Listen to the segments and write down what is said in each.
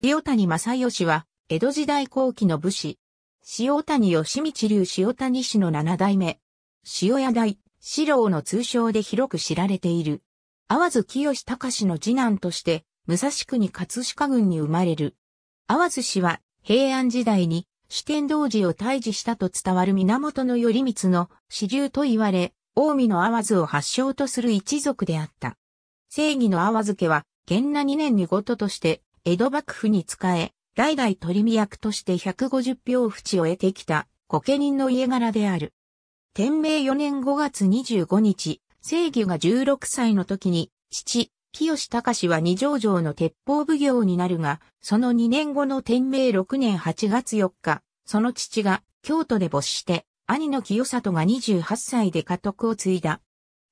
塩谷正義は、江戸時代後期の武士。塩谷義道流塩谷氏の七代目。塩屋大、四郎の通称で広く知られている。淡津清隆の次男として、武蔵国葛飾郡に生まれる。淡津氏は、平安時代に、主天童寺を退治したと伝わる源頼光の支流と言われ、近江の淡津を発祥とする一族であった。正義の淡津家は、元那二年にごととして、江戸幕府に仕え、代々取見役として150票淵を得てきた、御家人の家柄である。天明4年5月25日、正義が16歳の時に、父、清隆は二条城の鉄砲奉行になるが、その2年後の天明6年8月4日、その父が京都で没して、兄の清里が28歳で家督を継いだ。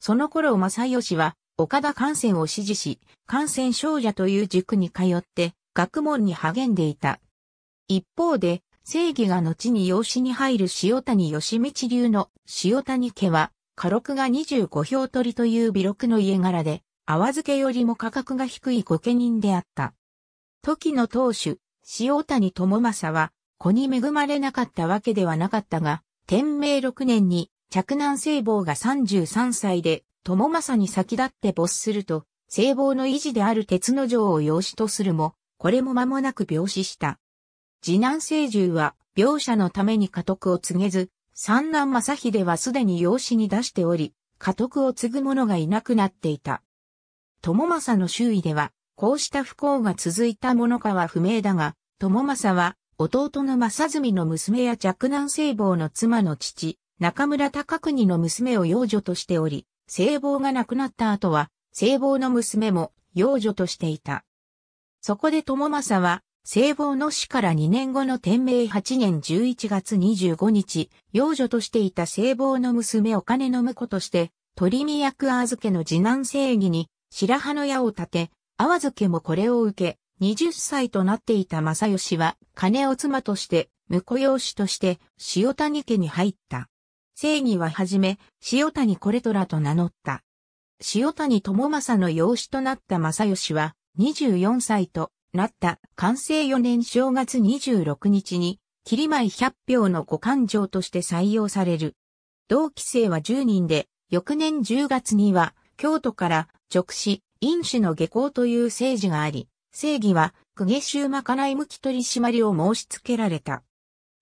その頃正義は岡田観戦を支持し、観戦少女という塾に通って、学問に励んでいた。一方で、正義が後に養子に入る塩谷義道流の塩谷家は、家禄が25票取りという微禄の家柄で、泡漬けよりも価格が低い御家人であった。時の当主、塩谷智政は、子に恵まれなかったわけではなかったが、天明6年に、着難。聖望が33歳で友政に先立って没すると、聖望の維持である鉄之丞を養子とするも、これも間もなく病死した。次男聖獣は、病者のために家督を告げず、三男正秀はすでに養子に出しており、家督を継ぐ者がいなくなっていた。友政の周囲では、こうした不幸が続いたものかは不明だが、友政は、弟の正住の娘や若男聖望の妻の父、中村隆国の娘を養女としており、聖望が亡くなった後は、聖望の娘も養女としていた。そこで友政は、聖望の死から2年後の天明8年11月25日、養女としていた聖望の娘お金の婿として、鳥見役あずけの次男正義に、白羽の矢を立て、あわずけもこれを受け、20歳となっていた正義は、金を妻として、婿養子として、塩谷家に入った。正義ははじめ、塩谷これとらと名乗った。塩谷智政の養子となった正義は、24歳となった完成4年正月26日に、霧舞100票の五感情として採用される。同期生は10人で、翌年10月には、京都から直死。飲酒の下校という政治があり、正義は、公家衆まかない向き取り締まりを申し付けられた。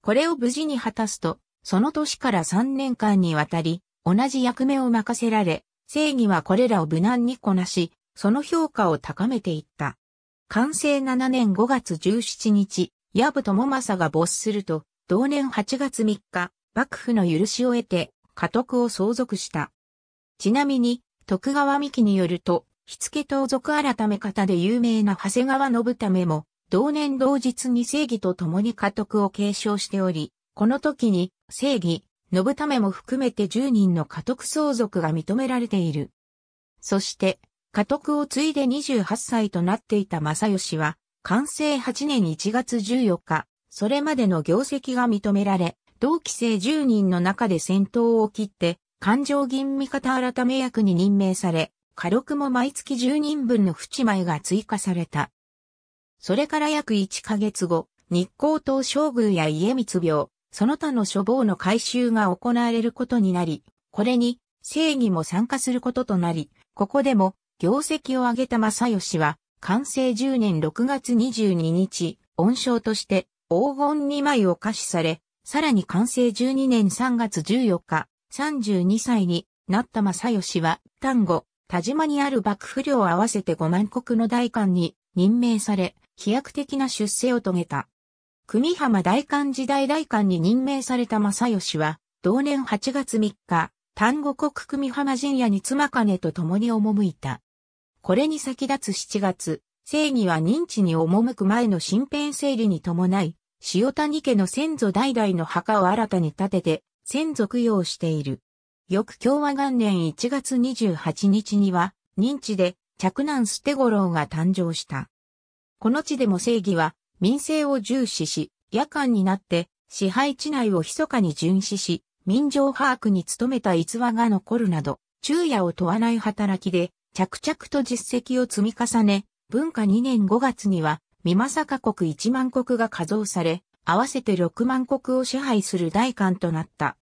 これを無事に果たすと、その年から3年間にわたり、同じ役目を任せられ、正義はこれらを無難にこなし、その評価を高めていった。完成7年5月17日、矢部智政が没すると、同年8月3日、幕府の許しを得て、家督を相続した。ちなみに、徳川美木によると、火付盗賊改め方で有名な長谷川信為も、同年同日に正義と共に家督を継承しており、この時に、正義、信為も含めて10人の家督相続が認められている。そして、家督を継いで28歳となっていた正義は、完成8年1月14日、それまでの業績が認められ、同期生10人の中で先頭を切って、勘定銀味方改め役に任命され、家録も毎月10人分の淵米が追加された。それから約1ヶ月後、日光東照宮や家光病、その他の処方の回収が行われることになり、これに正義も参加することとなり、ここでも業績を上げた正義は、完成10年6月22日、恩賞として黄金2枚を可視され、さらに完成12年3月14日、32歳になった正義は、丹後、田島にある幕府領合わせて5万国の大官に任命され、飛躍的な出世を遂げた。国浜大官時代大官に任命された正義は、同年8月3日、丹後国美浜陣屋に妻金と共に赴いた。これに先立つ7月、正義は認知に赴く前の新編整理に伴い、塩谷家の先祖代々の墓を新たに建てて、先祖供養している。翌共和元年1月28日には、認知で着男捨五郎が誕生した。この地でも正義は、民生を重視し、夜間になって支配地内を密かに巡視し、民情把握に努めた逸話が残るなど、昼夜を問わない働きで、着々と実績を積み重ね、文化2年5月には、美政国1万国が加増され、合わせて6万国を支配する大官となった。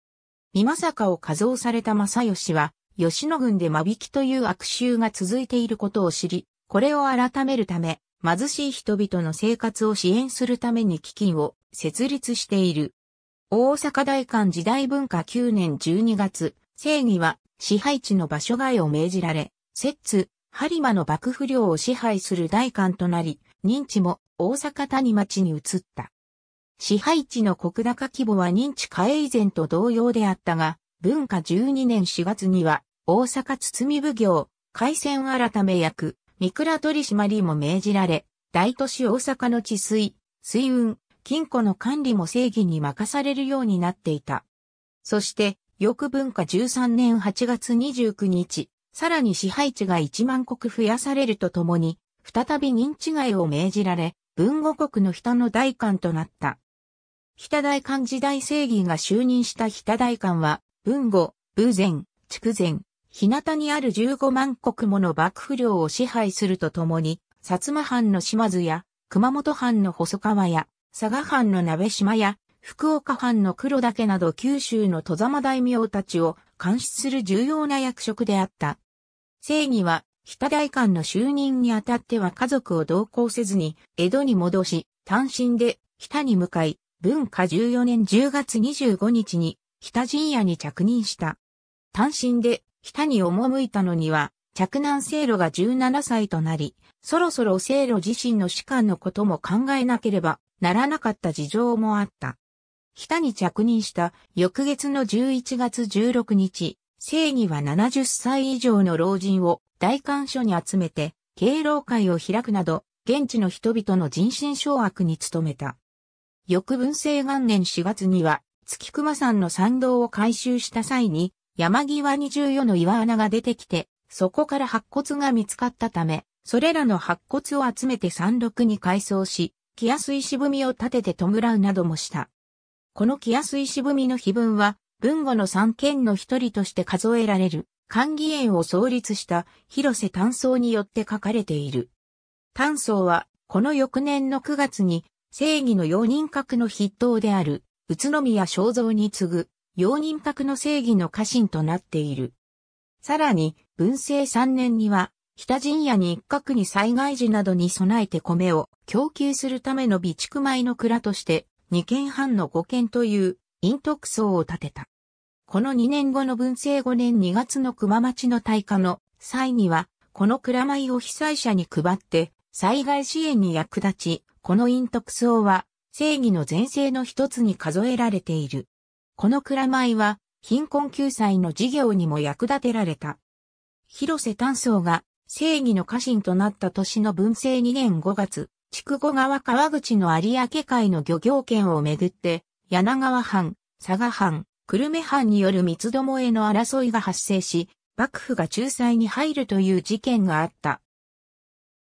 美政を加増された正義は、吉野軍で間引きという悪臭が続いていることを知り、これを改めるため、貧しい人々の生活を支援するために基金を設立している。大阪大館時代文化9年12月、正義は支配地の場所外を命じられ、摂津、播磨の幕府領を支配する大官となり、認知も大阪谷町に移った。支配地の国高規模は認知化以前と同様であったが、文化12年4月には大阪堤奉行、海鮮改め役、三倉取締りも命じられ、大都市大阪の治水、水運、金庫の管理も正義に任されるようになっていた。そして、翌文化13年8月29日、さらに支配地が1万国増やされるとともに、再び認知外を命じられ、文語国の北の大官となった。北大官時代正義が就任した北大官は、文語、武前、筑前、日向にある15万国もの幕府領を支配するとともに、薩摩藩の島津や、熊本藩の細川や、佐賀藩の鍋島や、福岡藩の黒岳など九州の戸様大名たちを監視する重要な役職であった。正義は、北大官の就任にあたっては家族を同行せずに、江戸に戻し、単身で北に向かい、文化14年10月25日に北陣屋に着任した。単身で北に赴いたのには、着難聖路が17歳となり、そろそろ聖路自身の士官のことも考えなければならなかった事情もあった。北に着任した翌月の11月16日、聖には70歳以上の老人を大官所に集めて、敬老会を開くなど、現地の人々の人心掌握に努めた。翌文政元年4月には、月熊山の参道を改修した際に、山際に重要の岩穴が出てきて、そこから白骨が見つかったため、それらの白骨を集めて山麓に改装し、気安石踏みを立てて弔うなどもした。この気安石踏みの碑文は、文後の三県の一人として数えられる、管義園を創立した広瀬丹僧によって書かれている。丹僧は、この翌年の9月に、正義の容認格の筆頭である、宇都宮正造に次ぐ、容認格の正義の家臣となっている。さらに、文政3年には、北陣屋に一角に災害時などに備えて米を供給するための備蓄米の蔵として、2軒半の5軒という、陰徳層を建てた。この2年後の文政5年2月の熊町の大火の際には、この蔵米を被災者に配って、災害支援に役立ち、この陰徳層は、正義の前世の一つに数えられている。この蔵米は貧困救済の事業にも役立てられた。広瀬丹僧が正義の家臣となった年の文政2年5月、筑後川川口の有明海の漁業権をめぐって、柳川藩、佐賀藩、久留米藩による三つどもへの争いが発生し、幕府が仲裁に入るという事件があった。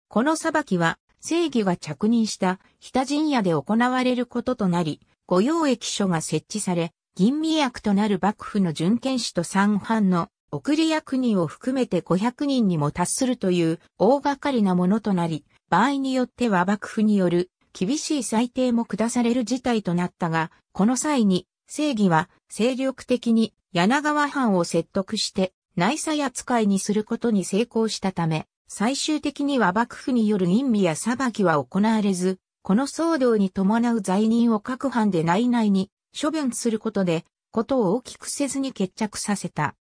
この裁きは、正義が着任した北陣屋で行われることとなり、御用駅所が設置され、吟味役となる幕府の準権士と三藩の送り役人を含めて500人にも達するという大掛かりなものとなり、場合によっては幕府による厳しい裁定も下される事態となったが、この際に正義は精力的に柳川藩を説得して内裁扱いにすることに成功したため、最終的には幕府による吟味や裁きは行われず、この騒動に伴う罪人を各藩で内々に処分することで、ことを大きくせずに決着させた。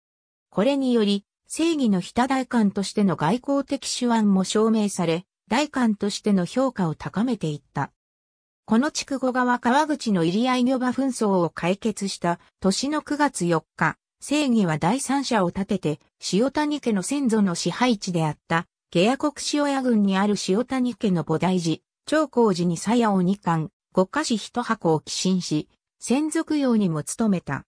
これにより、正義の北大官としての外交的手腕も証明され、大官としての評価を高めていった。この筑後川川口の入り合い漁場紛争を解決した年の9月4日、正義は第三者を立てて、塩谷家の先祖の支配地であった、下野国塩屋郡にある塩谷家の菩提寺、長光寺に鞘を二貫、五菓子一箱を寄進し、専属用にも務めた。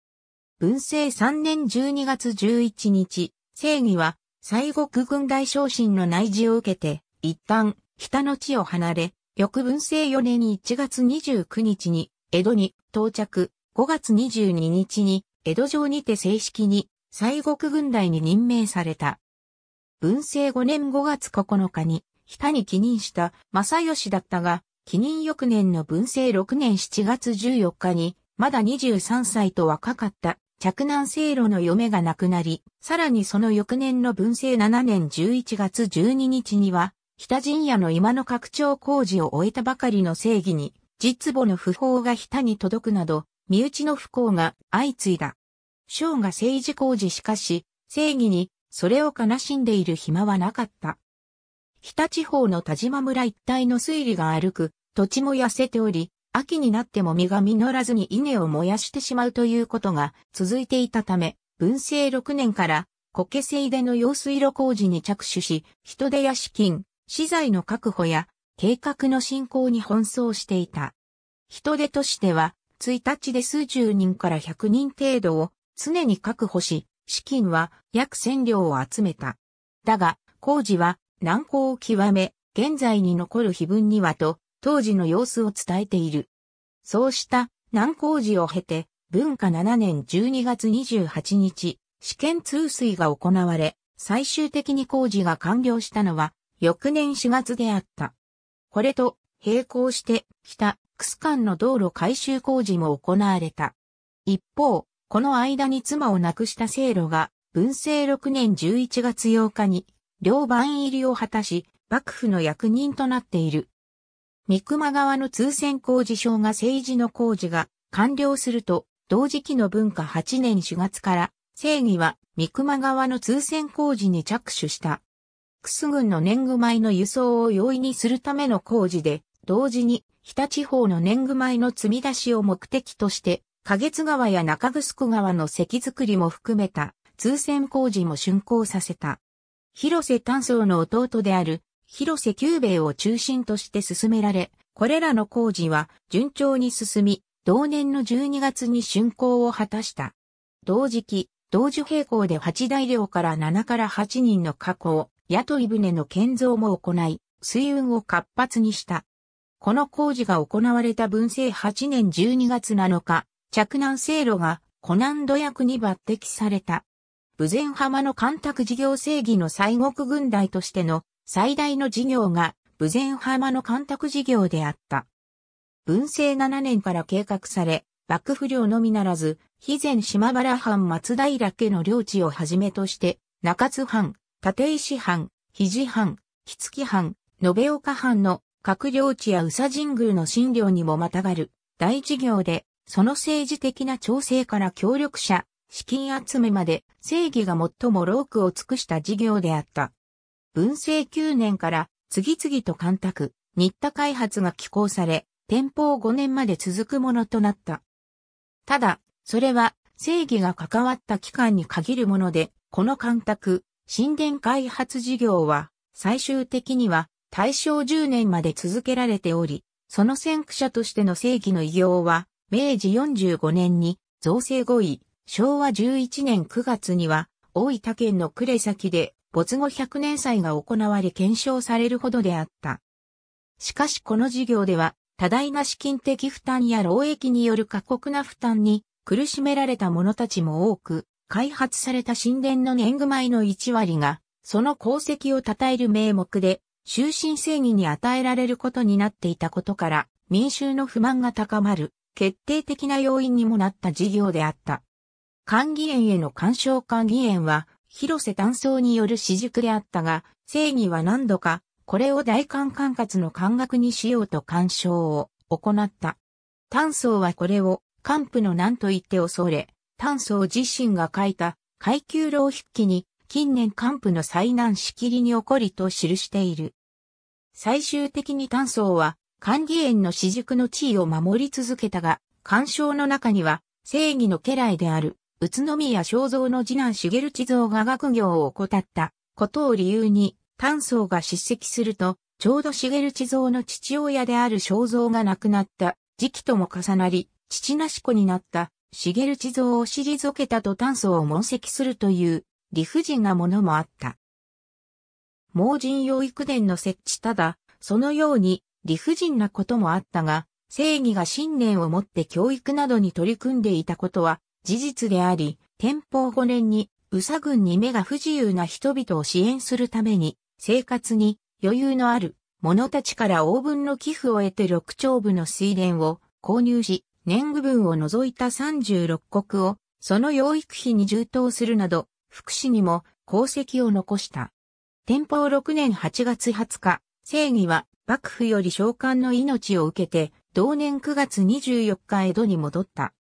文政3年12月11日、正義は、西国軍大昇進の内示を受けて、一旦、北の地を離れ、翌文政4年1月29日に、江戸に到着、5月22日に、江戸城にて正式に、西国軍大に任命された。文政5年5月9日に、北に帰任した正義だったが、帰任翌年の文政6年7月14日に、まだ23歳と若かった着難。聖路の嫁が亡くなり、さらにその翌年の文政7年11月12日には、北陣屋の今の拡張工事を終えたばかりの正義に、実母の不法が北に届くなど、身内の不幸が相次いだ。生が政治工事しかし、正義に、それを悲しんでいる暇はなかった。北地方の田島村一帯の推理が歩く、土地も痩せており、秋になっても実が実らずに稲を燃やしてしまうということが続いていたため、文政6年から苔せいでの用水路工事に着手し、人手や資金、資材の確保や計画の進行に奔走していた。人手としては、1日で数十人から100人程度を常に確保し、資金は約1000両を集めた。だが、工事は難航を極め、現在に残る碑文にはと当時の様子を伝えている。そうした難工事を経て、文化7年12月28日、試験通水が行われ、最終的に工事が完了したのは、翌年4月であった。これと、並行して、北、ス間の道路改修工事も行われた。一方、この間に妻を亡くした聖路が、文政6年11月8日に、両番入りを果たし、幕府の役人となっている。三熊川の通船工事省が政治の工事が完了すると、同時期の文化8年4月から、正義は三熊川の通船工事に着手した。楠郡の年貢米の輸送を容易にするための工事で、同時に日立地方の年貢米の積み出しを目的として、花月川や中城川の石造りも含めた通船工事も竣工させた。広瀬炭素の弟である広瀬久兵衛を中心として進められ、これらの工事は順調に進み、同年の12月に竣工を果たした。同時期、同時並行で8大寮から7から8人の加工、雇い船の建造も行い、水運を活発にした。この工事が行われた文政8年12月7日、着南制路が湖南土役に抜擢された。武前浜の干拓事業正義の西国軍隊としての最大の事業が、豊前浜の干拓事業であった。文政7年から計画され、幕府領のみならず、肥前島原藩松平家の領地をはじめとして、中津藩、立石藩、肘藩、木月藩、延岡藩の各領地や宇佐神宮の診領にもまたがる大事業で、その政治的な調整から協力者、資金集めまで正義が最もロークを尽くした事業であった。文政9年から次々と干拓、新田開発が起工され、天保5年まで続くものとなった。ただ、それは正義が関わった期間に限るもので、この干拓、神殿開発事業は、最終的には大正10年まで続けられており、その先駆者としての正義の異業は、明治45年に造成5位、昭和11年9月には、大分県の呉崎で没後100年祭が行われ検証されるほどであった。しかしこの事業では、多大な資金的負担や労役による過酷な負担に苦しめられた者たちも多く、開発された神殿の年貢米の1割が、その功績を称える名目で、終身正義に与えられることになっていたことから、民衆の不満が高まる、決定的な要因にもなった事業であった。管議園への干渉管議園は、広瀬断層による私塾であったが、正義は何度か、これを大官管轄の漢学にしようと干渉を行った。炭層はこれを、官府の何と言って恐れ、炭層自身が書いた階級浪筆記に、近年官府の災難しきりに起こりと記している。最終的に炭層は、管理園の私塾の地位を守り続けたが、干渉の中には、正義の家来である宇都宮正造の次男茂地蔵が学業を怠ったことを理由に、丹僧が叱責すると、ちょうど茂地蔵の父親である正造が亡くなった時期とも重なり、父なし子になった茂地蔵を退けたと丹僧を問責するという理不尽なものもあった。盲人養育殿の設置ただ、そのように理不尽なこともあったが、正義が信念を持って教育などに取り組んでいたことは事実であり、天保5年に宇佐郡に目が不自由な人々を支援するために、生活に余裕のある者たちから大分の寄付を得て六丁部の水田を購入し、年貢分を除いた36国を、その養育費に充当するなど、福祉にも功績を残した。天保6年8月20日、正義は幕府より召喚の命を受けて、同年9月24日江戸に戻った。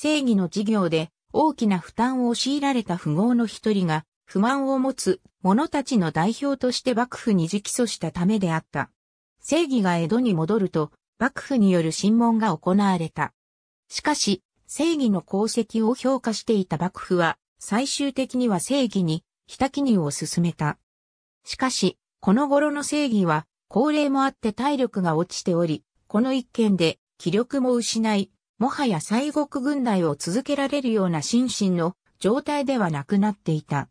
正義の事業で大きな負担を強いられた富豪の一人が不満を持つ者たちの代表として幕府に直訴したためであった。正義が江戸に戻ると幕府による審問が行われた。しかし、正義の功績を評価していた幕府は最終的には正義に北記入を進めた。しかし、この頃の正義は高齢もあって体力が落ちており、この一件で気力も失い、もはや西国軍内を続けられるような心身の状態ではなくなっていた。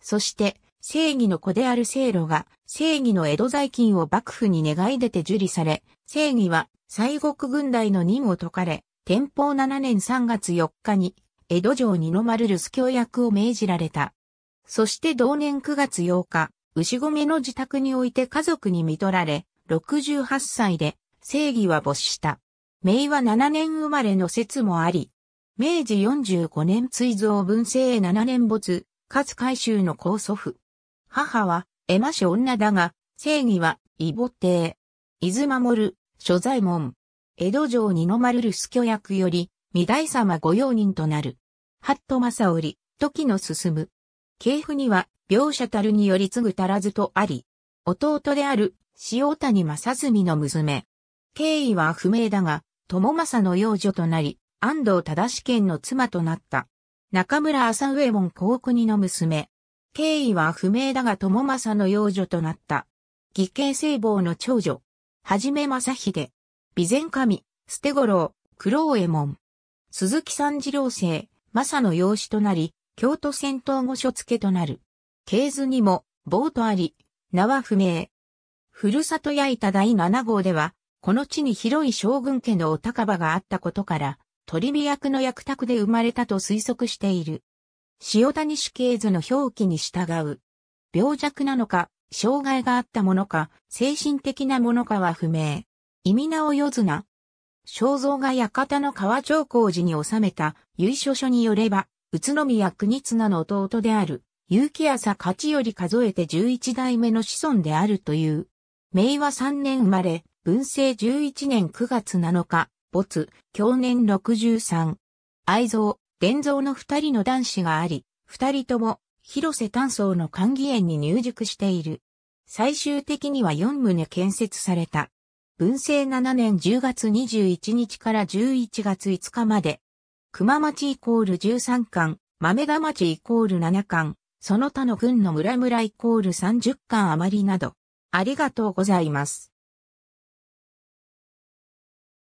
そして、正義の子である聖路が、正義の江戸在金を幕府に願い出て受理され、正義は、西国軍代の任を解かれ、天保7年3月4日に、江戸城二の丸留守教役を命じられた。そして同年9月8日、牛込の自宅において家族に見取られ、68歳で、正義は没した。明和7年生まれの説もあり、明治45年追蔵文政7年没、勝海舟の高祖父。母は、エマ氏女だが、正義は、イボ帝。伊豆守、所在門。江戸城二の丸留守居役より、御大様御用人となる。ハット正織、時の進む。系譜には、描写たるにより継ぐ足らずとあり、弟である、塩谷正澄の娘。経緯は不明だが、友政の養女となり、安藤忠賢の妻となった。中村浅上門高国の娘。経緯は不明だが友政の養女となった。義兄聖望の長女。はじめ正秀。備前神、捨て五郎、黒右衛門。鈴木三次郎生、政の養子となり、京都戦闘御所付となる。経図にも、棒とあり、名は不明。ふるさと焼いた第7号では、この地に広い将軍家のお高場があったことから、鳥美役の役宅で生まれたと推測している。塩谷主系図の表記に従う。病弱なのか、障害があったものか、精神的なものかは不明。意味名をよずな。肖像が館の川長工寺に収めた由緒書によれば、宇都宮国綱の弟である、結城朝勝より数えて11代目の子孫であるという。明和3年生まれ、文政11年9月7日、没、去年63。愛蔵、伝蔵の二人の男子があり、二人とも、広瀬丹素の管理園に入塾している。最終的には4棟建設された。文政7年10月21日から11月5日まで。熊町イコール13巻、豆田町イコール7巻、その他の郡の村村イコール30巻余りなど。ありがとうございます。